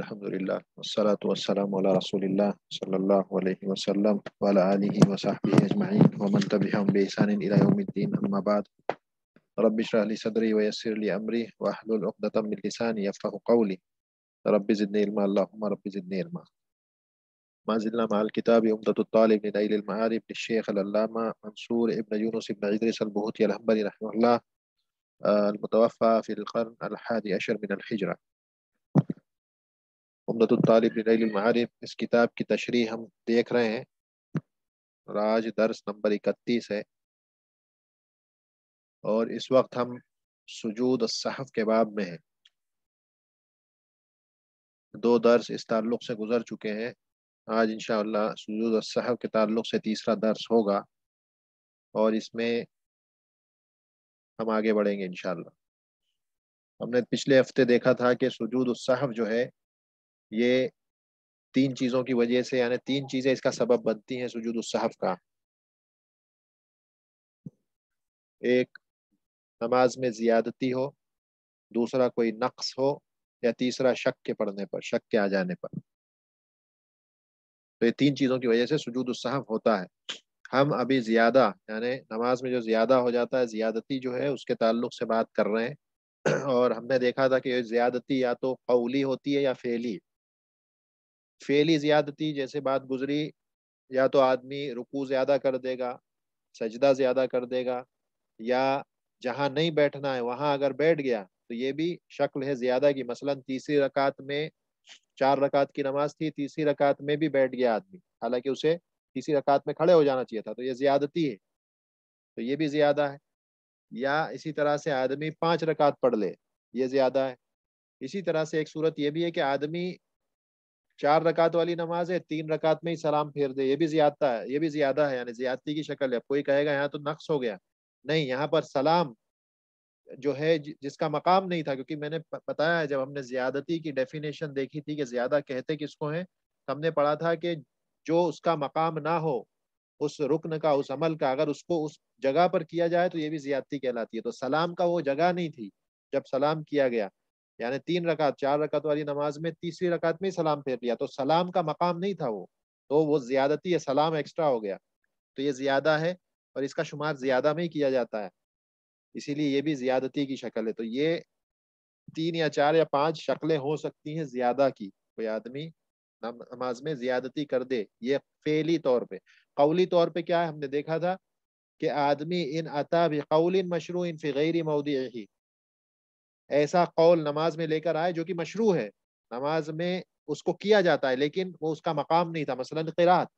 الحمد لله والصلاة والسلام على رسول الله صلى الله عليه وسلم وعلى آله وصحبه أجمعين ومن تبعهم بإحسان إلى يوم الدين أما بعد رب اشرح لي صدري ويسر لي أمري واحلل عقدة من لساني يفقه قولي رب زدني علما اللهم رب زدني علما ما زلنا مع الكتاب عمدة الطالب لنيل المعارف للشيخ العلامة منصور ابن يونس ابن إدريس البهوتي الحنبلي رحمه الله المتوفى في القرن الحادي عشر من الحجرة उमदतुल्तालिब इस किताब की तशरी हम देख रहे हैं राज दर्स नंबर इकतीस है और इस वक्त हम सजूद सहफ के बाब में हैं दो दर्स इस ताल्लुक़ से गुजर चुके हैं आज इन सजूद सहफ के ताल्लुक़ से तीसरा दर्स होगा और इसमें हम आगे बढ़ेंगे इनशा हमने पिछले हफ्ते देखा था कि सजूद सहफ जो है ये तीन चीजों की वजह से यानी तीन चीजें इसका सबब बनती हैं सुजूद उसहफ का एक नमाज में ज्यादती हो दूसरा कोई नक्स हो या तीसरा शक के पढ़ने पर शक के आ जाने पर तो ये तीन चीज़ों की वजह से सुजूद उसहफ होता है हम अभी ज़्यादा यानी नमाज में जो ज़्यादा हो जाता है ज़्यादती जो है उसके ताल्लुक से बात कर रहे हैं और हमने देखा था कि ज़्यादती या तो कौली होती है या फेली फेली ज़्यादती जैसे बात गुजरी या तो आदमी रुकू ज़्यादा कर देगा सजदा ज़्यादा कर देगा या जहाँ नहीं बैठना है वहां अगर बैठ गया तो ये भी शक्ल है ज़्यादा की मसलन तीसरी रकात में चार रकात की नमाज थी तीसरी रकात में भी बैठ गया आदमी हालांकि उसे तीसरी रकात में खड़े हो जाना चाहिए था तो ये ज़्यादती है तो ये भी ज़्यादा है या इसी तरह से आदमी पांच रकात पढ़ ले ये ज़्यादा है इसी तरह से एक सूरत यह भी है कि आदमी चार रकात वाली नमाज है तीन रकात में ही सलाम फेर दे ये भी ज्यादा है ये भी ज्यादा है यानी ज्यादती की शक्ल है कोई कहेगा यहाँ तो नक्स हो गया नहीं यहाँ पर सलाम जो है जिसका मकाम नहीं था क्योंकि मैंने बताया है जब हमने ज्यादती की डेफिनेशन देखी थी कि ज्यादा कहते किसको हैं तो हमने पढ़ा था कि जो उसका मकाम ना हो उस रुकन का उस अमल का अगर उसको उस जगह पर किया जाए तो ये भी ज्यादती कहलाती है तो सलाम का वो जगह नहीं थी जब सलाम किया गया यानी तीन रकात चार रकात वाली नमाज में तीसरी रकात में ही सलाम फेर लिया तो सलाम का मकाम नहीं था वो तो वो ज्यादती है सलाम एक्स्ट्रा हो गया तो ये ज्यादा है और इसका शुमार ज्यादा में ही किया जाता है इसीलिए ये भी ज्यादती की शक्ल है तो ये तीन या चार या पांच शक्लें हो सकती हैं ज्यादा की कोई आदमी नमाज में ज्यादती कर दे ये फेली तौर पे कौली तौर पे क्या है हमने देखा था कि आदमी इन अता बौलिन मशरू इन फ़िर मऊदी ऐसा कौल नमाज में लेकर आए जो कि मशरू है नमाज में उसको किया जाता है लेकिन वो उसका मकाम नहीं था मसलन किरात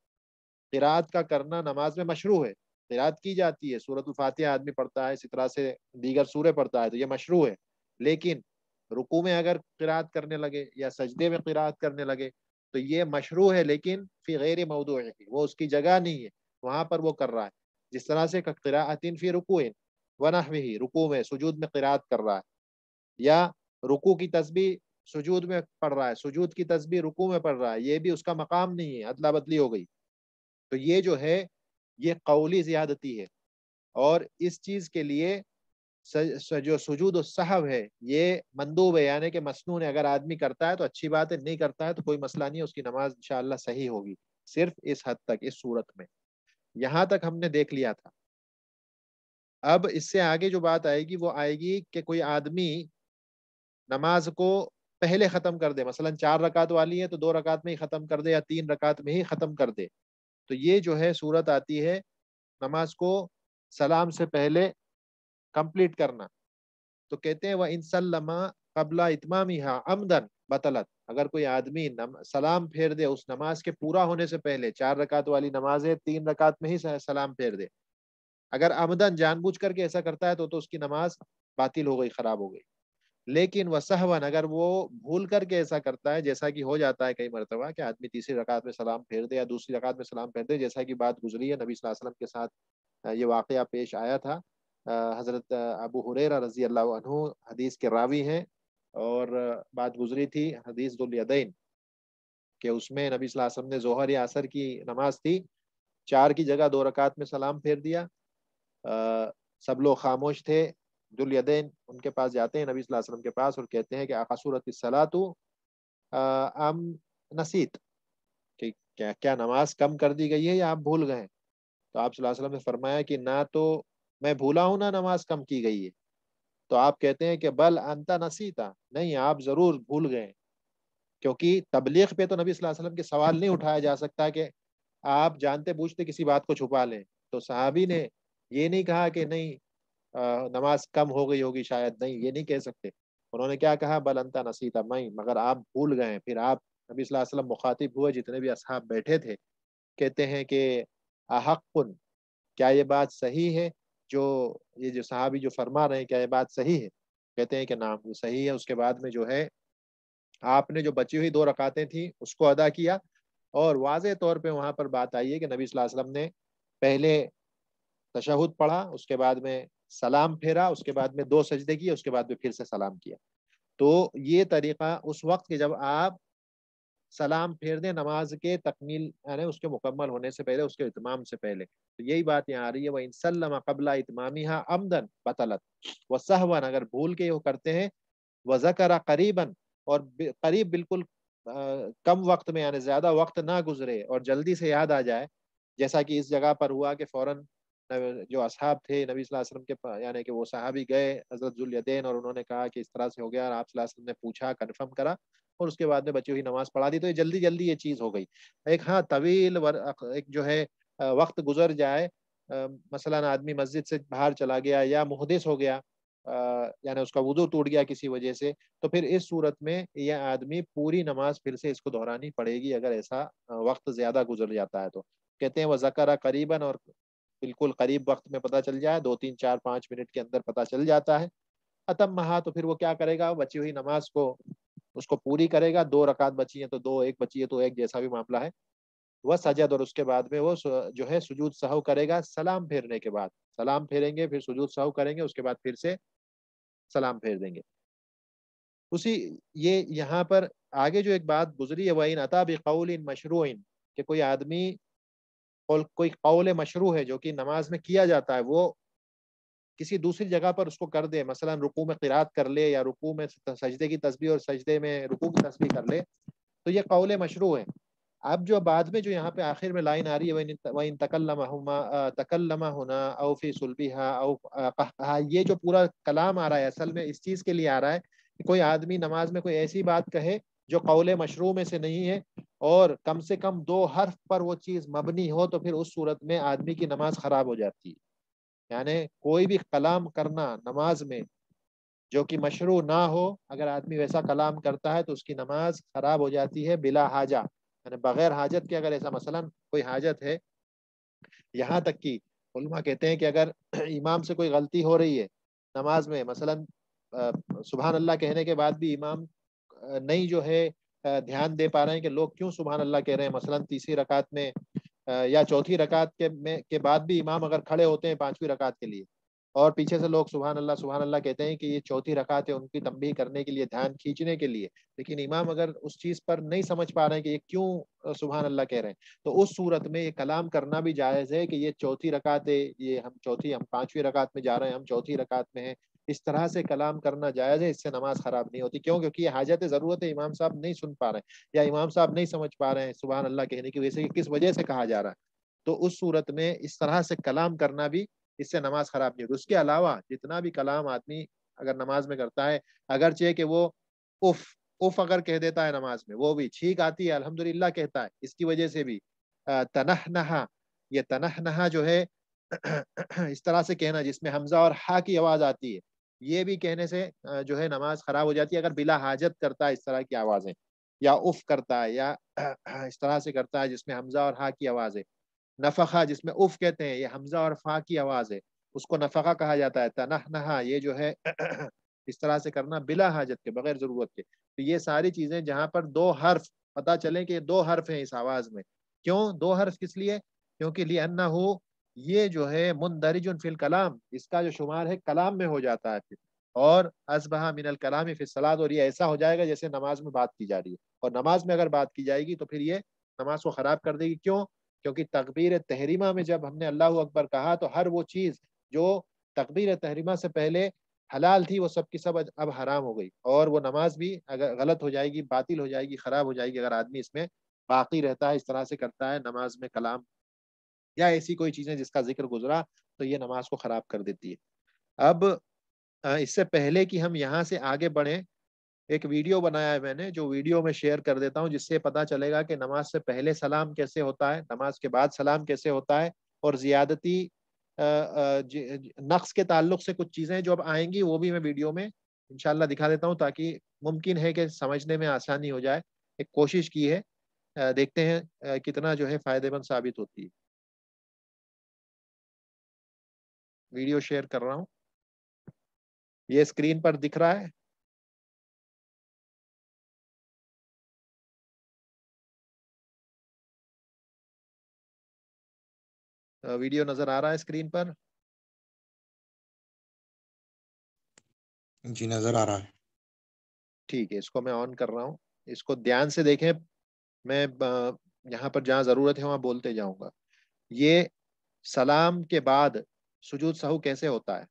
किरात का करना नमाज में मशरू है किरात की जाती है सूरत आदमी पढ़ता है इसी तरह से दीगर सूर्य पढ़ता है तो ये मशरू है लेकिन रुकू में अगर किरात करने लगे या सजदे में किरात करने लगे तो ये मशरू है लेकिन फिर गैर मौदू वो उसकी जगह नहीं है वहाँ पर वो कर रहा है जिस तरह से किरातिन फी रुकून वनह ही रुकू में सुजूद में किरात कर रहा है या रुकू की तस्बी सुजूद में पड़ रहा है सुजूद की तस्बी रुकू में पड़ रहा है ये भी उसका मकाम नहीं है अदला बदली हो गई तो ये जो है ये कौली ज़्यादती है और इस चीज़ के लिए जो सजूद साहब है ये मंदूब है यानी कि मसनून है अगर आदमी करता है तो अच्छी बात है नहीं करता है तो कोई मसला नहीं है उसकी नमाज इनशाला सही होगी सिर्फ इस हद तक इस सूरत में यहाँ तक हमने देख लिया था अब इससे आगे जो बात आएगी वो आएगी कि कोई आदमी नमाज को पहले ख़त्म कर दे मसलन चार रकात वाली है तो दो रकात में ही ख़त्म कर दे या तीन रकात में ही ख़त्म कर दे तो ये जो है सूरत आती है नमाज को सलाम से पहले कंप्लीट करना तो कहते हैं वह इनसलमा कबला इतमामी हा आमदन बतलत अगर कोई आदमी सलाम फेर दे उस नमाज के पूरा होने से पहले चार रकात वाली नमाज है तीन रकात में ही सलाम फेर दे अगर आमदन जानबूझ करके ऐसा करता है तो, तो उसकी नमाज बातिल हो गई खराब हो गई लेकिन वह सहवन अगर वो भूल करके ऐसा करता है जैसा कि हो जाता है कई मरतबा कि आदमी तीसरी रकात में सलाम फेर दे या दूसरी रकात में सलाम फेर दे जैसा कि बात गुजरी है नबी वसल्लम के साथ ये वाक़ पेश आया था हज़रत अबू हुरेरा रजी अल्लाह हदीस के रावी हैं और बात गुजरी थी हदीस दुलयदैन के उसमें नबी वसल्लम ने जहर या असर की नमाज थी चार की जगह दो रकात में सलाम फेर दिया आ, सब लोग खामोश थे जुलयदैन उनके पास जाते हैं नबी वसल्लम के पास और कहते हैं कि आसूरत सलातु आम नसीत कि क्या क्या नमाज कम कर दी गई है या आप भूल गए तो आप ने फरमाया कि ना तो मैं भूला हूँ ना नमाज कम की गई है तो आप कहते हैं कि बल अंता नसीता नहीं आप ज़रूर भूल गए क्योंकि तबलीग पे तो नबी वसल्लम के सवाल नहीं उठाया जा सकता कि आप जानते बूझते किसी बात को छुपा लें तो सहाबी ने ये नहीं कहा कि नहीं नमाज कम हो गई होगी शायद नहीं ये नहीं कह सकते उन्होंने क्या कहा बलंता नसीता मई मगर आप भूल गए फिर आप नबी वसल्लम मुखातिब हुए जितने भी असहाब बैठे थे कहते हैं कि अहक्न क्या ये बात सही है जो ये जो सहाबी जो फरमा रहे हैं क्या ये बात सही है कहते हैं कि नाम वो सही है उसके बाद में जो है आपने जो बची हुई दो रकातें थी उसको अदा किया और वाज तौर पे वहाँ पर बात आई है कि नबी वसल्लम ने पहले तशहद पढ़ा उसके बाद में सलाम फेरा उसके बाद में दो सजदे किए उसके बाद में फिर से सलाम किया तो ये तरीका उस वक्त के जब आप सलाम फेर दें नमाज के तकमील यानी उसके मुकम्मल होने से पहले उसके इतमाम से पहले तो यही बात यहाँ आ रही है वह इनसलम कबला इतमामी हाँ आमदन बतलत व सहवन अगर भूल के वो करते हैं व जकरा करीबन और करीब बिल्कुल कम वक्त में यानी ज़्यादा वक्त ना गुजरे और जल्दी से याद आ जाए जैसा कि इस जगह पर हुआ कि फ़ौरन जो असहाब थे नबी वसल्लम के यानी कि वो सहाबी गए हजरत जुलयदैन और उन्होंने कहा कि इस तरह से हो गया और आप वसल्लम ने पूछा कन्फर्म करा और उसके बाद में बची हुई नमाज पढ़ा दी तो ये जल्दी जल्दी ये चीज़ हो गई एक हाँ तवील वर, एक जो है वक्त गुजर जाए मसला आदमी मस्जिद से बाहर चला गया या मुहदस हो गया यानी उसका वजू टूट गया किसी वजह से तो फिर इस सूरत में यह आदमी पूरी नमाज फिर से इसको दोहरानी पड़ेगी अगर ऐसा वक्त ज़्यादा गुजर जाता है तो कहते हैं वह जकरा करीबन और बिल्कुल करीब वक्त में पता चल जाए दो तीन चार पाँच मिनट के अंदर पता चल जाता है अतम महा तो फिर वो क्या करेगा बची हुई नमाज को उसको पूरी करेगा दो रकात बची है तो दो एक बची है तो एक जैसा भी मामला है वह सजद और उसके बाद में वो जो है सुजूद सहु करेगा सलाम फेरने के बाद सलाम फेरेंगे फिर सुजूद सहु करेंगे उसके बाद फिर से सलाम फेर देंगे उसी ये यहाँ पर आगे जो एक बात गुजरी है वही अता बकौल इन मशरूइन कि कोई आदमी कौल कोई कौल मशरू है जो कि नमाज में किया जाता है वो किसी दूसरी जगह पर उसको कर दे मसलन रुकू में किरात कर ले या रुकू में सजदे की तस्वीर और सजदे में रुकू की तस्वीर कर ले तो ये कौल मशरू है अब जो बाद में जो यहाँ पे आखिर में लाइन आ रही है वह इन तकल्लमा तकल्लमा होना अवफ़ी सुलबिहा अव ये जो पूरा कलाम आ रहा है असल में इस चीज़ के लिए आ रहा है कि कोई आदमी नमाज में कोई ऐसी बात कहे जो कौल मशरू में से नहीं है और कम से कम दो हर्फ पर वो चीज मबनी हो तो फिर उस सूरत में आदमी की नमाज खराब हो जाती है यानी कोई भी कलाम करना नमाज में जो कि मशरू ना हो अगर आदमी वैसा कलाम करता है तो उसकी नमाज खराब हो जाती है बिला हाजा यानी बगैर हाजत के अगर ऐसा मसलन कोई हाजत है यहाँ तक कि उलमा कहते हैं कि अगर इमाम से कोई गलती हो रही है नमाज में मसलन सुबहान अल्लाह कहने के बाद भी इमाम नहीं जो है ध्यान दे पा रहे हैं कि लोग क्यों सुबह अल्लाह कह रहे हैं मसलन तीसरी रकात में या चौथी रकात के में के बाद भी इमाम अगर खड़े होते हैं पांचवी रकात के लिए और पीछे से लोग सुबह अल्लाह सुबहान अल्लाह कहते हैं कि ये चौथी रकात है उनकी तंबी करने के लिए ध्यान खींचने के लिए लेकिन इमाम अगर उस चीज़ पर नहीं समझ पा रहे हैं कि ये क्यों सुबहान अल्लाह कह रहे हैं तो उस सूरत में ये कलाम करना भी जायज़ है कि ये चौथी रकात है ये हम चौथी हम पाँचवीं रकात में जा रहे हैं हम चौथी रकात में हैं इस तरह से कलाम करना जायज़ है इससे नमाज ख़राब नहीं होती क्यों क्योंकि ये हाजत ज़रूरत है इमाम साहब नहीं सुन पा रहे हैं या इमाम साहब नहीं समझ पा रहे हैं सुबह अल्लाह कहने की वैसे किस वजह से कहा जा रहा है तो उस सूरत में इस तरह से कलाम करना भी इससे नमाज ख़राब नहीं होती उसके अलावा जितना भी कलाम आदमी अगर नमाज में करता है चाहे कि वो उफ़ उफ अगर कह देता है नमाज में वो भी छीक आती है अल्हम्दुलिल्लाह कहता है इसकी वजह से भी तनह नहा ये तनह नहा जो है इस तरह से कहना जिसमें हमजा और हा की आवाज़ आती है ये भी कहने से जो है नमाज खराब हो जाती है अगर बिला हाजत करता है इस तरह की आवाज़ें या उफ करता है या इस तरह से करता है जिसमें हमजा और हा की आवाज़ है नफ़ा जिसमें उफ कहते हैं ये हमजा और फा की आवाज़ है उसको नफ़ा कहा जाता है तनह नहा ये जो है इस तरह से करना बिला हाजत के बगैर ज़रूरत के तो ये सारी चीज़ें जहाँ पर दो हर्फ पता चले कि दो हर्फ है इस आवाज़ में क्यों दो हर्फ किस लिए क्योंकि लियन्ना हो ये जो है मुंदरिज फिल कलाम इसका जो शुमार है कलाम में हो जाता है फिर और असबहा मिनल कलाम फिर सलाद और ये ऐसा हो जाएगा जैसे नमाज में बात की जा रही है और नमाज में अगर बात की जाएगी तो फिर ये नमाज को ख़राब कर देगी क्यों क्योंकि तकबीर तहरीमा में जब हमने अल्लाह अकबर कहा तो हर वो चीज़ जो तकबीर तहरीमा से पहले हलाल थी वो सब की सब अब हराम हो गई और वो नमाज भी अगर गलत हो जाएगी बातिल हो जाएगी ख़राब हो जाएगी अगर आदमी इसमें बाकी रहता है इस तरह से करता है नमाज में कलाम या ऐसी कोई चीज़ें जिसका जिक्र गुजरा तो ये नमाज को ख़राब कर देती है अब इससे पहले कि हम यहाँ से आगे बढ़ें एक वीडियो बनाया है मैंने जो वीडियो में शेयर कर देता हूँ जिससे पता चलेगा कि नमाज से पहले सलाम कैसे होता है नमाज के बाद सलाम कैसे होता है और ज़्यादती नक्स के ताल्लुक से कुछ चीज़ें जो अब आएंगी वो भी मैं वीडियो में इनशाला दिखा देता हूँ ताकि मुमकिन है कि समझने में आसानी हो जाए एक कोशिश की है देखते हैं कितना जो है फ़ायदेमंद साबित होती है वीडियो शेयर कर रहा हूं ये स्क्रीन पर दिख रहा है वीडियो नजर आ रहा है स्क्रीन पर जी नजर आ रहा है ठीक है इसको मैं ऑन कर रहा हूँ इसको ध्यान से देखें मैं यहाँ पर जहाँ जरूरत है वहां बोलते जाऊंगा ये सलाम के बाद सुजूद साहू कैसे होता है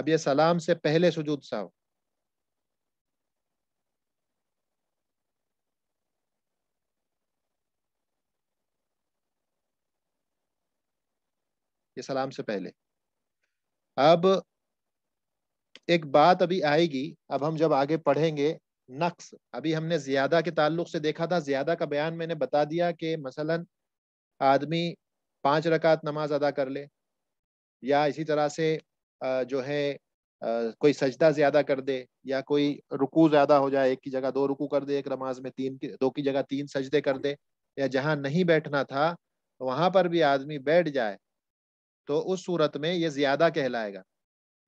अब ये सलाम से पहले सुजूद साहु ये सलाम से पहले अब एक बात अभी आएगी अब हम जब आगे पढ़ेंगे नक्स अभी हमने ज्यादा के ताल्लुक से देखा था ज्यादा का बयान मैंने बता दिया कि मसलन आदमी पांच रकात नमाज अदा कर ले या इसी तरह से जो है कोई सजदा ज़्यादा कर दे या कोई रुकू ज़्यादा हो जाए एक की जगह दो रुकू कर दे एक नमाज में तीन की दो की जगह तीन सजदे कर दे या जहाँ नहीं बैठना था वहां पर भी आदमी बैठ जाए तो उस सूरत में ये ज्यादा कहलाएगा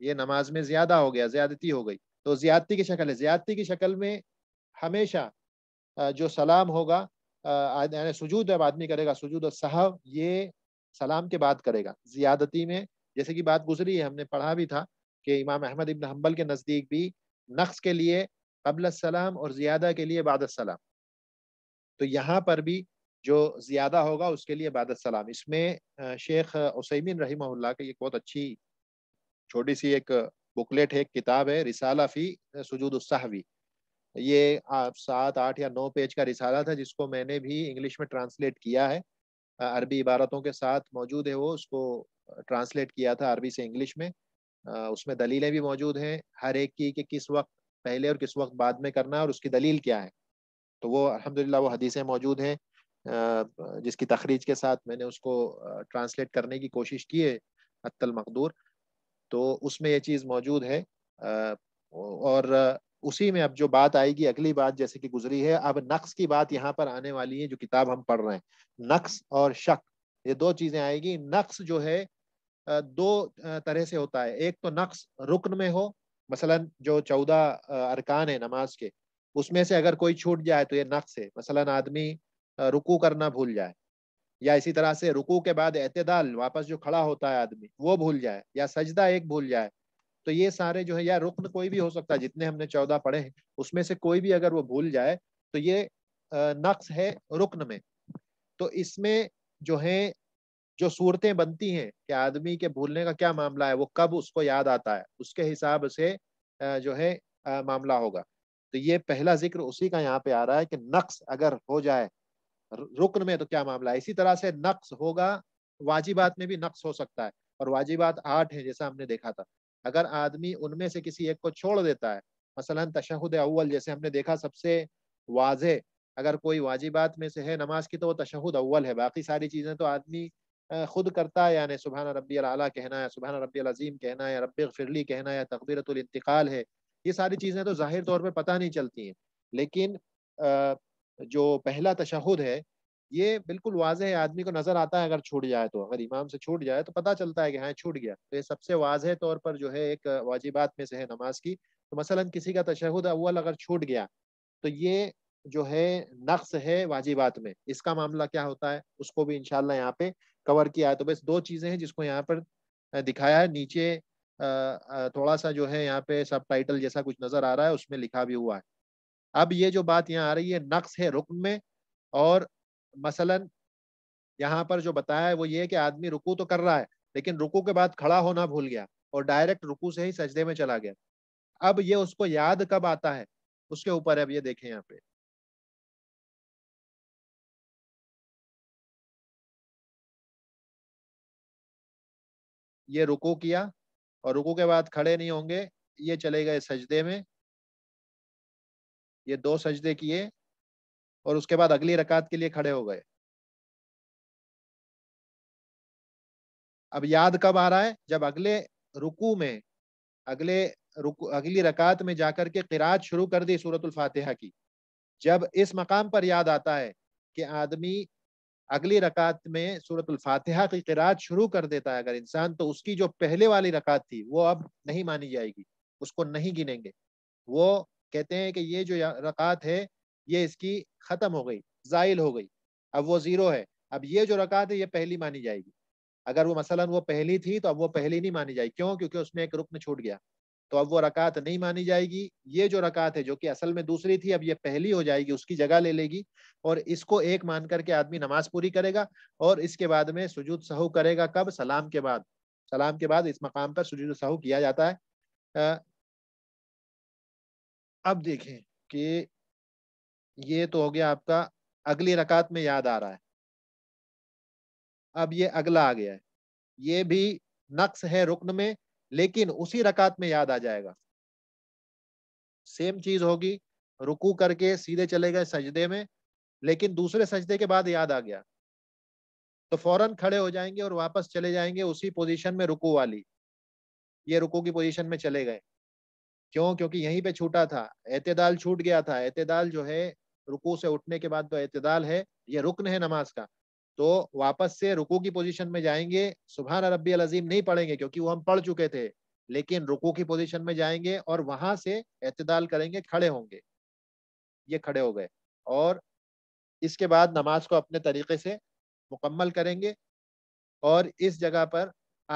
ये नमाज में ज्यादा हो गया ज्यादती हो गई तो ज्यादती की शक्ल है ज्यादती की शक्ल में हमेशा जो सलाम होगा यानी सुजूद जब आदमी करेगा सुजूद और ये सलाम के बाद करेगा ज्यादती में जैसे कि बात गुजरी है हमने पढ़ा भी था कि इमाम अहमद इबन हम्बल के नज़दीक भी नक्स के लिए कबल सलाम और ज़्यादा के लिए बाद सलाम तो यहाँ पर भी जो ज़्यादा होगा उसके लिए बाद सलाम इसमें शेख उसमिन रहीम की एक बहुत अच्छी छोटी सी एक बुकलेट है एक किताब है रिसाला फ़ी सजूद ये आप सात आठ या नौ पेज का रिसाला था जिसको मैंने भी इंग्लिश में ट्रांसलेट किया है अरबी इबारतों के साथ मौजूद है वो उसको ट्रांसलेट किया था अरबी से इंग्लिश में उसमें दलीलें भी मौजूद हैं हर एक की कि किस वक्त पहले और किस वक्त बाद में करना है और उसकी दलील क्या है तो वो अलहमदिल्ला वो हदीसें मौजूद हैं जिसकी तखरीज के साथ मैंने उसको ट्रांसलेट करने की कोशिश की है अत्तल मकदूर तो उसमें ये चीज़ मौजूद है और उसी में अब जो बात आएगी अगली बात जैसे कि गुजरी है अब नक्स की बात यहाँ पर आने वाली है जो किताब हम पढ़ रहे हैं नक्स और शक ये दो चीज़ें आएगी नक्स जो है दो तरह से होता है एक तो नक्स रुकन में हो मसलन जो चौदह अरकान है नमाज के उसमें से अगर कोई छूट जाए तो ये नक्स है मसलन आदमी रुकू करना भूल जाए या इसी तरह से रुकू के बाद एतदाल वापस जो खड़ा होता है आदमी वो भूल जाए या सजदा एक भूल जाए तो ये सारे जो है या रुकन कोई भी हो सकता है जितने हमने चौदह पढ़े हैं उसमें से कोई भी अगर वो भूल जाए तो ये नक्स है रुकन में तो इसमें जो है जो सूरतें बनती हैं कि आदमी के भूलने का क्या मामला है वो कब उसको याद आता है उसके हिसाब से जो है मामला होगा तो ये पहला जिक्र उसी का यहाँ पे आ रहा है कि नक्स अगर हो जाए रुकन में तो क्या मामला है इसी तरह से नक्स होगा वाजिबात में भी नक्स हो सकता है और वाजिबात आठ है जैसा हमने देखा था अगर आदमी उनमें से किसी एक को छोड़ देता है मसलन तशहद अव्वल जैसे हमने देखा सबसे वाजे अगर कोई वाजिबात में से है नमाज की तो वो तशहद अव्वल है बाकी सारी चीज़ें तो आदमी खुद करता है यानी सुबह रबी अला कहना है सुबह रबी अज़ीम कहना है रब फिरली कहना है तकबीरतुल इंतकाल है ये सारी चीज़ें तो ज़ाहिर तौर पर पता नहीं चलती हैं लेकिन जो पहला तशहद है ये बिल्कुल वाज है आदमी को नजर आता है अगर छूट जाए तो अगर इमाम से छूट जाए तो पता चलता है कि हाँ छूट गया तो ये सबसे वाज तौर पर जो है एक वाजिबात में से है नमाज की तो मसलन किसी का तशहद अव्वल अगर छूट गया तो ये जो है नक्स है वाजिबात में इसका मामला क्या होता है उसको भी इनशाला यहाँ पे कवर किया है तो बस दो चीज़ें हैं जिसको यहाँ पर दिखाया है नीचे थोड़ा सा जो है यहाँ पे सब टाइटल जैसा कुछ नज़र आ रहा है उसमें लिखा भी हुआ है अब ये जो बात यहाँ आ रही है नक्स है रुकन में और मसलन यहाँ पर जो बताया है वो ये कि आदमी रुकू तो कर रहा है लेकिन रुकू के बाद खड़ा होना भूल गया और डायरेक्ट रुकू से ही सजदे में चला गया अब ये उसको याद कब आता है उसके ऊपर अब ये देखें यहाँ पे ये रुकू किया और रुकू के बाद खड़े नहीं होंगे ये चले गए सजदे में ये दो सजदे किए और उसके बाद अगली रकात के लिए खड़े हो गए अब याद कब आ रहा है जब अगले रुकू में अगले रुकू अगली रकात में जाकर के किरात शुरू कर दी सूरतुल फातिहा की जब इस मकाम पर याद आता है कि आदमी अगली रकात में सूरतुल फातिहा की किरात शुरू कर देता है अगर इंसान तो उसकी जो पहले वाली रकात थी वो अब नहीं मानी जाएगी उसको नहीं गिनेंगे वो कहते हैं कि ये जो रकात है ये इसकी ख़त्म हो गई ज़ाइल हो गई अब वो ज़ीरो है अब ये जो रकात है ये पहली मानी जाएगी अगर वो मसलन वो पहली थी तो अब वो पहली नहीं मानी जाएगी क्यों क्योंकि उसमें एक रुकन छूट गया तो अब वो रकात नहीं मानी जाएगी ये जो रकात है जो कि असल में दूसरी थी अब ये पहली हो जाएगी उसकी जगह ले लेगी और इसको एक मान करके आदमी नमाज पूरी करेगा और इसके बाद में सुजूद सहू करेगा कब सलाम के बाद सलाम के बाद इस मकाम पर सुजूद सहू किया जाता है अब देखें कि ये तो हो गया आपका अगली रकात में याद आ रहा है अब ये अगला आ गया है ये भी नक्स है रुकन में लेकिन उसी रकात में याद आ जाएगा सेम चीज होगी रुकू करके सीधे चले गए सजदे में लेकिन दूसरे सजदे के बाद याद आ गया तो फौरन खड़े हो जाएंगे और वापस चले जाएंगे उसी पोजीशन में रुकू वाली ये रुकू की पोजीशन में चले गए क्यों क्योंकि यहीं पे छूटा था एतदाल छूट गया था एतदाल जो है रुकू से उठने के बाद जो तो एतदाल है ये रुकन है नमाज का तो वापस से रुकू की पोजीशन में जाएंगे सुबहान रबी अजीम नहीं पढ़ेंगे क्योंकि वो हम पढ़ चुके थे लेकिन रुकू की पोजीशन में जाएंगे और वहां से एतदाल करेंगे खड़े होंगे ये खड़े हो गए और इसके बाद नमाज को अपने तरीके से मुकम्मल करेंगे और इस जगह पर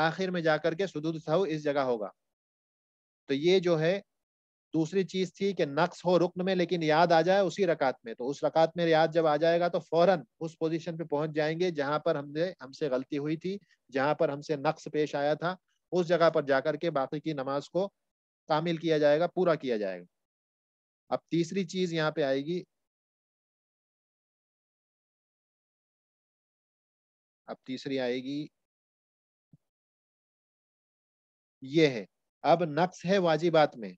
आखिर में जाकर के सदूद इस जगह होगा तो ये जो है दूसरी चीज थी कि नक्स हो रुकन में लेकिन याद आ जाए उसी रकात में तो उस रकात में याद जब आ जाएगा तो फौरन उस पोजीशन पे पहुंच जाएंगे जहां पर हमने हमसे गलती हुई थी जहां पर हमसे नक्स पेश आया था उस जगह पर जाकर के बाकी की नमाज को कामिल किया जाएगा पूरा किया जाएगा अब तीसरी चीज यहाँ पे आएगी अब तीसरी आएगी ये है अब नक्स है वाजिबात में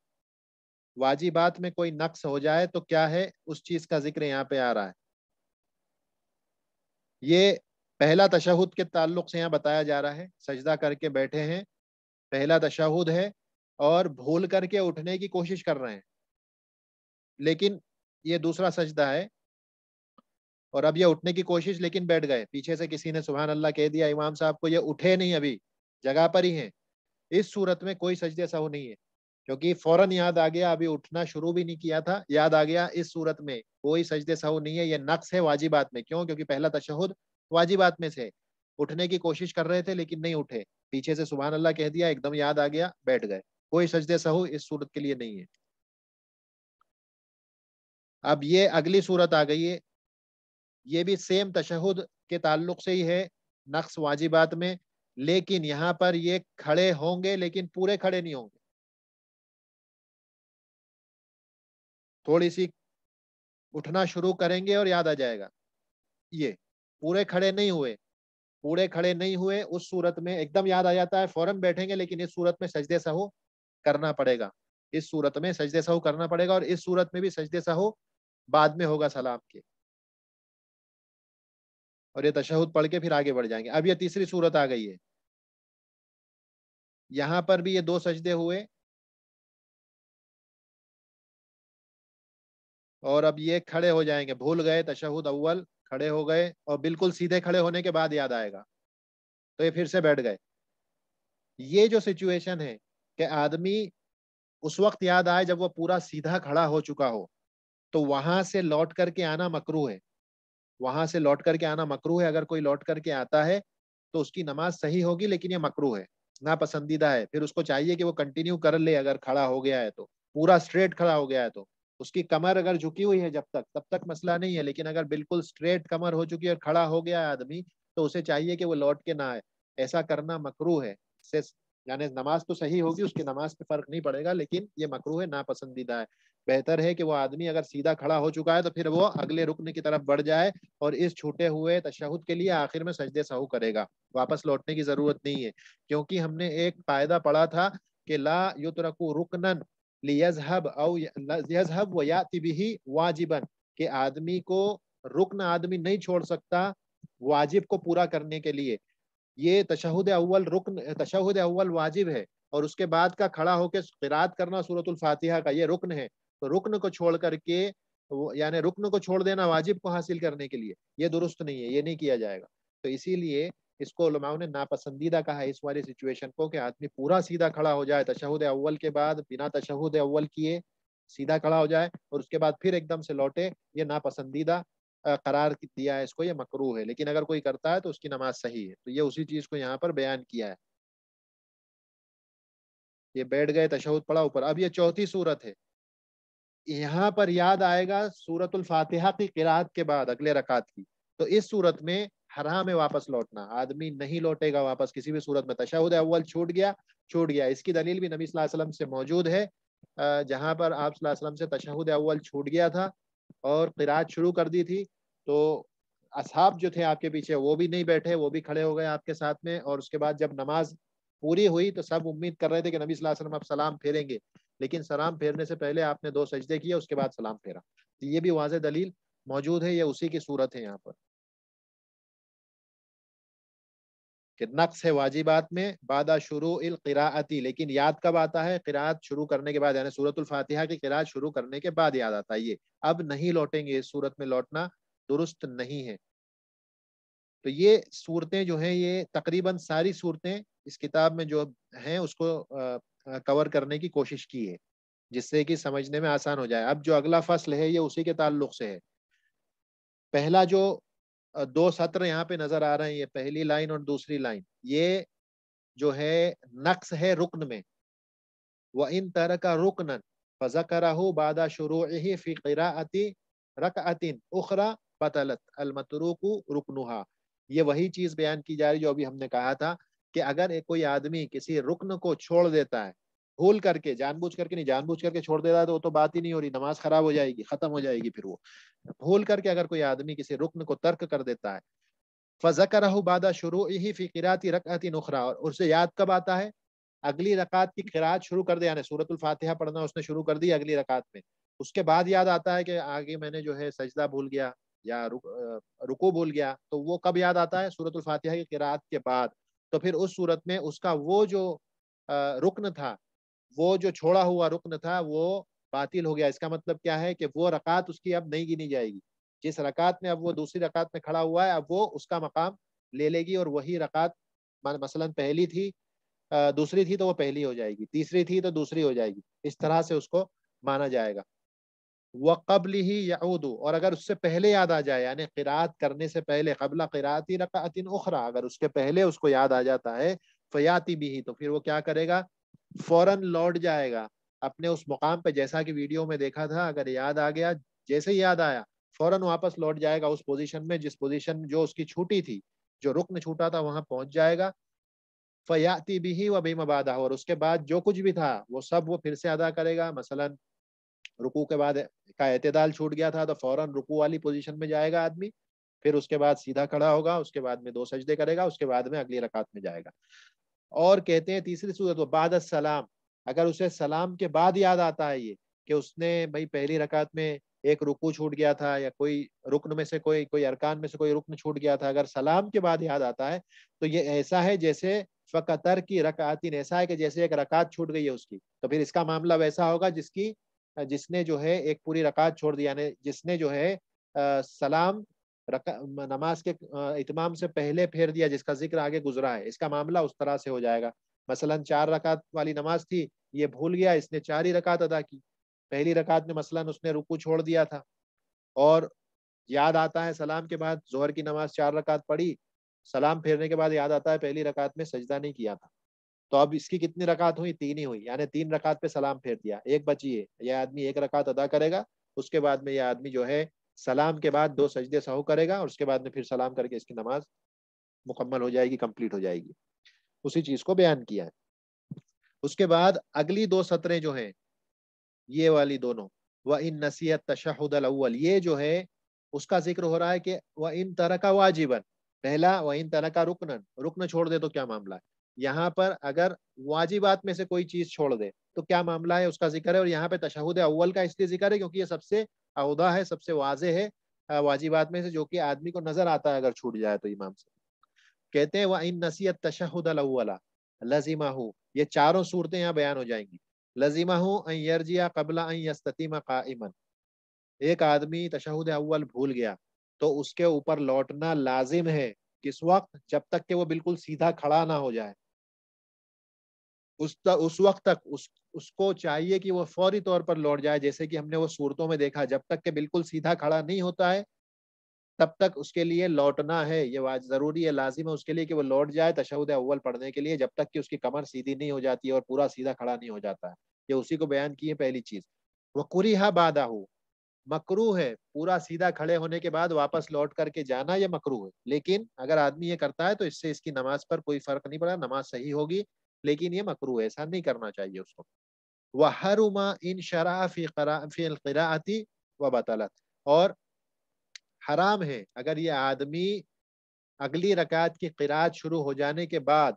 वाजिबात में कोई नक्स हो जाए तो क्या है उस चीज का जिक्र यहाँ पे आ रहा है ये पहला तशहद के ताल्लुक से यहाँ बताया जा रहा है सजदा करके बैठे हैं पहला तशहद है और भूल करके उठने की कोशिश कर रहे हैं लेकिन ये दूसरा सजदा है और अब ये उठने की कोशिश लेकिन बैठ गए पीछे से किसी ने सुबहान अल्लाह कह दिया इमाम साहब को ये उठे नहीं अभी जगह पर ही हैं इस सूरत में कोई सजदे सहु नहीं है क्योंकि फौरन याद आ गया अभी उठना शुरू भी नहीं किया था याद आ गया इस सूरत में कोई सजदे सहु नहीं है ये नक्स है वाजिबात में क्यों क्योंकि पहला तशहद वाजिबात में से उठने की कोशिश कर रहे थे लेकिन नहीं उठे पीछे से सुबह अल्लाह कह दिया एकदम याद आ गया बैठ गए कोई सजदे सहु इस सूरत के लिए नहीं है अब ये अगली सूरत आ गई है ये भी सेम तशहद के ताल्लुक से ही है नक्स वाजिबात में लेकिन यहां पर ये खड़े होंगे लेकिन पूरे खड़े नहीं होंगे थोड़ी सी उठना शुरू करेंगे और याद आ जाएगा ये पूरे खड़े नहीं हुए पूरे खड़े नहीं हुए उस सूरत में एकदम याद आ जाता है फौरन बैठेंगे लेकिन इस सूरत में सजदे सहू करना पड़ेगा इस सूरत में सजदे सहू करना पड़ेगा और इस सूरत में भी सजदे सहू बाद में होगा सलाम के और ये तशहद पढ़ के फिर आगे बढ़ जाएंगे अब ये तीसरी सूरत आ गई है यहां पर भी ये दो सजदे हुए और अब ये खड़े हो जाएंगे भूल गए तशहद अव्वल खड़े हो गए और बिल्कुल सीधे खड़े होने के बाद याद आएगा तो ये फिर से बैठ गए ये जो सिचुएशन है कि आदमी उस वक्त याद आए जब वो पूरा सीधा खड़ा हो चुका हो तो वहां से लौट करके आना मकरू है वहां से लौट करके आना मकरू है अगर कोई लौट करके आता है तो उसकी नमाज सही होगी लेकिन ये मकरू है नापसंदीदा है फिर उसको चाहिए कि वो कंटिन्यू कर ले अगर खड़ा हो गया है तो पूरा स्ट्रेट खड़ा हो गया है तो उसकी कमर अगर झुकी हुई है जब तक तब तक मसला नहीं है लेकिन अगर बिल्कुल स्ट्रेट कमर हो चुकी है और खड़ा हो गया है आदमी तो उसे चाहिए कि वो लौट के ना आए ऐसा करना मकरू है यानी नमाज तो सही होगी उसकी नमाज पे फर्क नहीं पड़ेगा लेकिन ये मकरू है नापसंदीदा है बेहतर है कि वो आदमी अगर सीधा खड़ा हो चुका है तो फिर वो अगले रुकने की तरफ बढ़ जाए और इस छूटे हुए तशहद के लिए आखिर में सजदे सहू करेगा वापस लौटने की जरूरत नहीं है क्योंकि हमने एक फायदा पढ़ा था कि ला युतरकू रुकनन लियजहब औ वाजिबन के आदमी को रुकन आदमी नहीं छोड़ सकता वाजिब को पूरा करने के लिए ये तशहद अव्वल रुकन तशहद अव्वल वाजिब है और उसके बाद का खड़ा होकर किरात करना सूरतुल फातिहा का ये रुकन है तो रुकन को छोड़ करके यानी रुकन को छोड़ देना वाजिब को हासिल करने के लिए ये दुरुस्त नहीं है ये नहीं किया जाएगा तो इसीलिए इसको ने नापसंदीदा कहा इस वाली सिचुएशन को कि आदमी पूरा सीधा खड़ा हो जाए तशहद अव्वल के बाद बिना तशहद अव्वल किए सीधा खड़ा हो जाए और उसके बाद फिर एकदम से लौटे ये नापसंदीदा करार दिया है इसको ये मकरू है लेकिन अगर कोई करता है तो उसकी नमाज सही है तो ये उसी चीज़ को यहाँ पर बयान किया है ये बैठ गए तशहद पड़ा ऊपर अब ये चौथी सूरत है यहाँ पर याद आएगा सूरतुल फातिहा की किरात के बाद अगले रकात की तो इस सूरत में हरा में वापस लौटना आदमी नहीं लौटेगा वापस किसी भी सूरत में तशाहुद अव्वल छूट गया छूट गया इसकी दलील भी नबी वसल्लम से मौजूद है जहाँ पर आप वसल्लम से तशाद अव्वल छूट गया था और किरात शुरू कर दी थी तो असहाब जो थे आपके पीछे वो भी नहीं बैठे वो भी खड़े हो गए आपके साथ में और उसके बाद जब नमाज पूरी हुई तो सब उम्मीद कर रहे थे कि नबी वसल्लम आप सलाम फेरेंगे लेकिन सलाम फेरने से पहले आपने दो सजदे किए उसके बाद सलाम फेरा तो ये भी वाज दलील मौजूद है ये उसी की सूरत है यहाँ पर नक्स है वाजिबात में बादा शुरू इल किराती लेकिन याद कब आता है किरात शुरू करने के बाद यानी सूरत फातिहा की किरात शुरू करने के बाद याद आता है ये अब नहीं लौटेंगे इस सूरत में लौटना दुरुस्त नहीं है तो ये सूरतें जो हैं ये तकरीबन सारी सूरतें इस किताब में जो हैं उसको कवर करने की कोशिश की है जिससे कि समझने में आसान हो जाए अब जो अगला फसल है ये उसी के ताल्लुक से है पहला जो दो सत्र यहाँ पे नजर आ रहे हैं ये पहली लाइन और दूसरी लाइन ये जो है नक्स है रुकन में वह इन तरह का रुकन फजकरा बादा शुरू ही फ़िकराती अतिन उखरा बतलत अलमतरुक रुकनुहा ये वही चीज़ बयान की जा रही जो अभी हमने कहा था कि अगर कोई आदमी किसी रुकन को छोड़ देता है भूल करके जानबूझ करके नहीं जानबूझ करके छोड़ देता है तो वो तो बात ही नहीं हो रही नमाज खराब हो जाएगी खत्म हो जाएगी फिर वो भूल करके अगर कोई आदमी किसी रुकन को तर्क कर देता है फजकर बादा शुरू ही फिकराती रकती नुखरा और उससे याद कब आता है अगली रकात की किरात शुरू कर दिया सूरतुल फातिहा पढ़ना उसने शुरू कर दी अगली रकात में उसके बाद याद आता है कि आगे मैंने जो है सजदा भूल गया या रुक, रुको भूल गया तो वो कब याद आता है सूरत फातिहा की किरात के बाद तो फिर उस सूरत में उसका वो जो रुकन था वो जो छोड़ा हुआ रुकन था वो बातिल हो गया इसका मतलब क्या है कि वो रकात उसकी अब नहीं गिनी जाएगी जिस रकात में अब वो दूसरी रकात में खड़ा हुआ है अब वो उसका मकाम ले लेगी और वही रकात मसलन पहली थी दूसरी थी तो वो पहली हो जाएगी तीसरी थी तो दूसरी हो जाएगी इस तरह से उसको माना जाएगा वक़बल ही याऊद और अगर उससे पहले याद आ जाए यानी किरात करने से पहले कबला किराती रकातिन उखरा अगर उसके पहले उसको याद आ जाता है फयाती भी ही तो फिर वो क्या करेगा फौरन लौट जाएगा अपने उस मुकाम पे जैसा कि वीडियो में देखा था अगर याद आ गया जैसे ही याद आया फौरन वापस लौट जाएगा उस पोजीशन में जिस पोजीशन जो उसकी छूटी थी जो रुकन छूटा था वहां पहुंच जाएगा फयाती भी ही वबीमबादा और उसके बाद जो कुछ भी था वो सब वो फिर से अदा करेगा मसलन रुकू के बाद का अतदाल छूट गया था तो फौरन रुकू वाली पोजीशन में जाएगा आदमी फिर उसके बाद सीधा खड़ा होगा उसके बाद में दो सजदे करेगा उसके बाद में अगली रकात में जाएगा और कहते हैं तीसरी सूरत बाद सलाम अगर उसे सलाम के बाद याद आता है ये कि उसने भाई पहली रकात में एक रुकू छूट गया था या कोई रुकन में से कोई कोई अरकान में से कोई रुकन छूट गया था अगर सलाम के बाद याद आता है तो ये ऐसा है जैसे फकतर की रकातिन ऐसा है कि जैसे एक रकात छूट गई है उसकी तो फिर इसका मामला वैसा होगा जिसकी जिसने जो है एक पूरी रकात छोड़ दिया यानी जिसने जो है आ, सलाम नमाज के इतमाम से पहले फेर दिया जिसका जिक्र आगे गुजरा है इसका मामला उस तरह से हो जाएगा मसलन चार रकात वाली नमाज थी ये भूल गया इसने चार ही रकात अदा की पहली रकात में मसलन उसने रुकू छोड़ दिया था और याद आता है सलाम के बाद जोहर की नमाज चार रकात पढ़ी सलाम फेरने के बाद याद आता है पहली रकात में सजदा नहीं किया था तो अब इसकी कितनी रकात हुई तीन ही हुई यानी तीन रकात पे सलाम फेर दिया एक बची है यह आदमी एक रकात अदा करेगा उसके बाद में यह आदमी जो है सलाम के बाद दो सजदे सहू करेगा और उसके बाद में फिर सलाम करके इसकी नमाज मुकम्मल हो जाएगी कंप्लीट हो जाएगी उसी चीज़ को बयान किया है उसके बाद अगली दो सत्रे जो हैं ये वाली दोनों व इन नसीहत तशहद अव्वल ये जो है उसका जिक्र हो रहा है कि वह इन तरह का वाजिबन पहला व इन तरह का रुकन रुकन छोड़ दे तो क्या मामला है यहाँ पर अगर वाजिबात में से कोई चीज छोड़ दे तो क्या मामला है उसका जिक्र है और यहाँ पे तशहद अव्वल का इसलिए जिक्र है क्योंकि ये सबसे अहदा है सबसे वाज है वाजिबात में से जो कि आदमी को नजर आता है अगर छूट जाए तो इमाम से कहते हैं वह इन नसीहत तशहद अव्वला लजीमा हूँ ये चारों सूरतें यहाँ बयान हो जाएंगी लजीमा हूँ यरजिया कबला कामन एक आदमी तशहद अव्वल भूल गया तो उसके ऊपर लौटना लाजिम है किस वक्त जब तक कि वो बिल्कुल सीधा खड़ा ना हो जाए उस त, उस वक्त तक उस उसको चाहिए कि वो फौरी तौर पर लौट जाए जैसे कि हमने वो सूरतों में देखा जब तक के बिल्कुल सीधा खड़ा नहीं होता है तब तक उसके लिए लौटना है ये वाज जरूरी है लाजिम है उसके लिए कि वो लौट जाए तशद अव्वल पढ़ने के लिए जब तक कि उसकी कमर सीधी नहीं हो जाती और पूरा सीधा खड़ा नहीं हो जाता है ये उसी को बयान किए पहली चीज़ वकुरी हा बादा हो मकरू है पूरा सीधा खड़े होने के बाद वापस लौट करके जाना यह मकरू है लेकिन अगर आदमी ये करता है तो इससे इसकी नमाज पर कोई फर्क नहीं पड़ा नमाज सही होगी लेकिन ये मकरू ऐसा नहीं करना चाहिए उसको वह उमा इन शराफ़ी क़राती व बतलत और हराम है अगर ये आदमी अगली रकात की किरात शुरू हो जाने के बाद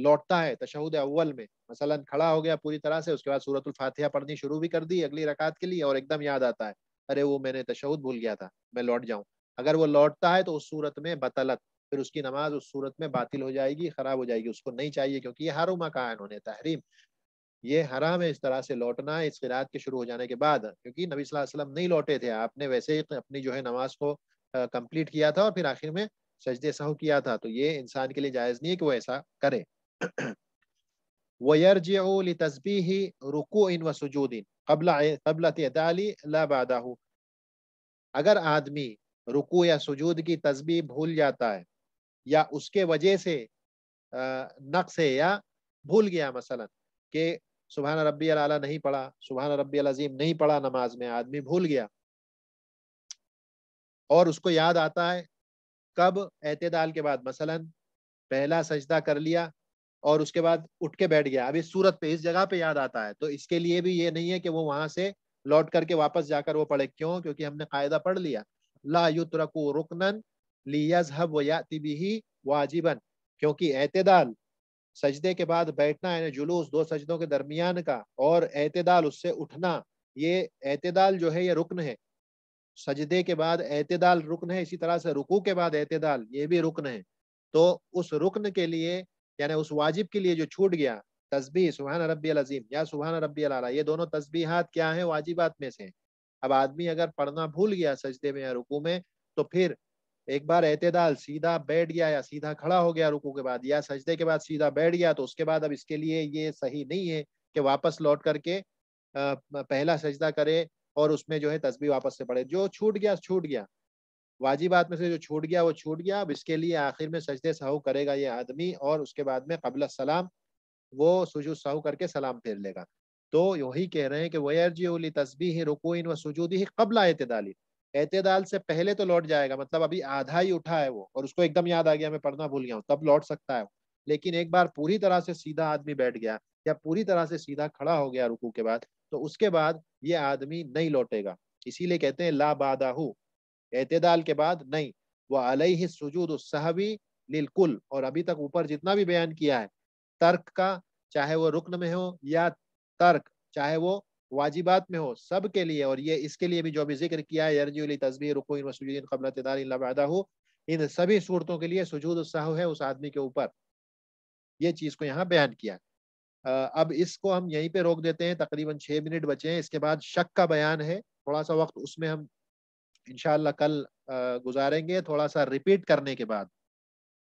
लौटता है तशहद अव्वल में मसलन खड़ा हो गया पूरी तरह से उसके बाद सूरतुल फातिहा पढ़नी शुरू भी कर दी अगली रकात के लिए और एकदम याद आता है अरे वो मैंने तशहद भूल गया था मैं लौट जाऊँ अगर वो लौटता है तो उस सूरत में बतलत फिर उसकी नमाज उस सूरत में बातिल हो जाएगी खराब हो जाएगी उसको नहीं चाहिए क्योंकि ये हारुमा का आयन होने तहरीम ये हराम है इस तरह से लौटना इस किरात के शुरू हो जाने के बाद क्योंकि नबी वसल्लम नहीं लौटे थे आपने वैसे ही अपनी जो है नमाज को कंप्लीट किया था और फिर आखिर में सजदे सहु किया था तो ये इंसान के लिए जायज़ नहीं है कि वो ऐसा करे वयरज तस्बी ही रुको इन व सजूदिन कबलाली लाबादा अगर आदमी रुकू या सुजूद की तस्बी भूल जाता है या उसके वजह से नक्स है या भूल गया मसलन कि सुबहान रबी अला नहीं पढ़ा सुबहान रबी अलाजीम नहीं पढ़ा नमाज में आदमी भूल गया और उसको याद आता है कब एतदाल के बाद मसलन पहला सजदा कर लिया और उसके बाद उठ के बैठ गया अभी सूरत पे इस जगह पे याद आता है तो इसके लिए भी ये नहीं है कि वो वहां से लौट करके वापस जाकर वो पढ़े क्यों क्योंकि हमने कायदा पढ़ लिया ला रकू रुकनन लियाजहब हब वाजिबन क्योंकि एतदाल सजदे के बाद बैठना यानी जुलूस दो सजदों के दरमियान का और एतदाल उससे उठना ये एतदाल जो है ये रुकन है सजदे के बाद एतदाल रुकन है इसी तरह से रुकू के बाद एतदाल ये भी रुकन है तो उस रुकन के लिए यानी उस वाजिब के लिए जो छूट गया तस्बी सुबहान रबी अज़ीम या सुबहान रबी अला ये दोनों तस्बीहात क्या है वाजिबात में से अब आदमी अगर पढ़ना भूल गया सजदे में या रुकू में तो फिर एक बार एतदाल सीधा बैठ गया या सीधा खड़ा हो गया रुकू के बाद या सजदे के बाद सीधा बैठ गया तो उसके बाद अब इसके लिए ये सही नहीं है कि वापस लौट करके पहला सजदा करे और उसमें जो है तस्बी वापस से पड़े जो छूट गया छूट गया वाजिबात में से जो छूट गया वो छूट गया अब इसके लिए आखिर में सजदे साहू करेगा ये आदमी और उसके बाद में कबल सलाम वो सुजूद साहू करके सलाम फेर लेगा तो यही कह रहे हैं कि उली तस्बी ही रुकून व सुजूदी ही कबला एतदाली एतदाल से पहले तो लौट जाएगा मतलब अभी आधा ही उठा है वो और उसको एकदम याद आ गया मैं पढ़ना भूल गया हूँ तब लौट सकता है लेकिन एक बार पूरी तरह से सीधा आदमी बैठ गया या पूरी तरह से सीधा खड़ा हो गया रुकू के बाद तो उसके बाद ये आदमी नहीं लौटेगा इसीलिए कहते हैं ला बादाहू एतदाल के बाद नहीं वह ही सुजूद सहवी लिलकुल और अभी तक ऊपर जितना भी बयान किया है तर्क का चाहे वो रुकन में हो या तर्क चाहे वो वाजिबात में हो सब के लिए और ये इसके लिए भी जो भी जिक्र किया है तस्बीर रुकून हो इन सभी सूरतों के लिए सजूद उत्साह है उस आदमी के ऊपर ये चीज़ को यहाँ बयान किया अब इसको हम यहीं पे रोक देते हैं तकरीबन छः मिनट बचे हैं इसके बाद शक का बयान है थोड़ा सा वक्त उसमें हम इनशाला कल गुजारेंगे थोड़ा सा रिपीट करने के बाद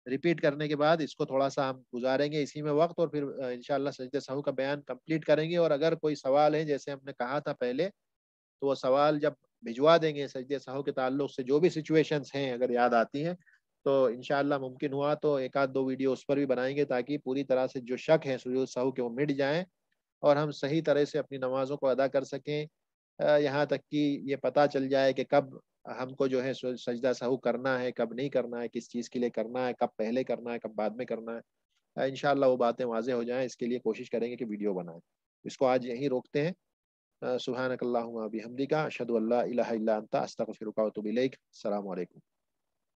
रिपीट करने के बाद इसको थोड़ा सा हम गुजारेंगे इसी में वक्त और फिर इनशाला सजद साहू का बयान कंप्लीट करेंगे और अगर कोई सवाल है जैसे हमने कहा था पहले तो वो सवाल जब भिजवा देंगे सजद साहू के ताल्लुक से जो भी सिचुएशंस हैं अगर याद आती हैं तो इनशाला मुमकिन हुआ तो एक आध दो वीडियो उस पर भी बनाएंगे ताकि पूरी तरह से जो शक है सजद साहू के वो मिट जाएँ और हम सही तरह से अपनी नमाज़ों को अदा कर सकें यहाँ तक कि ये पता चल जाए कि कब हमको जो है सजदा सहू करना है कब नहीं करना है किस चीज़ के लिए करना है कब पहले करना है कब बाद में करना है इन वो बातें वाजे हो जाएं इसके लिए कोशिश करेंगे कि वीडियो बनाएं इसको आज यहीं रोकते हैं हमदी का अशद तो अस्तफ़िर अल्लाम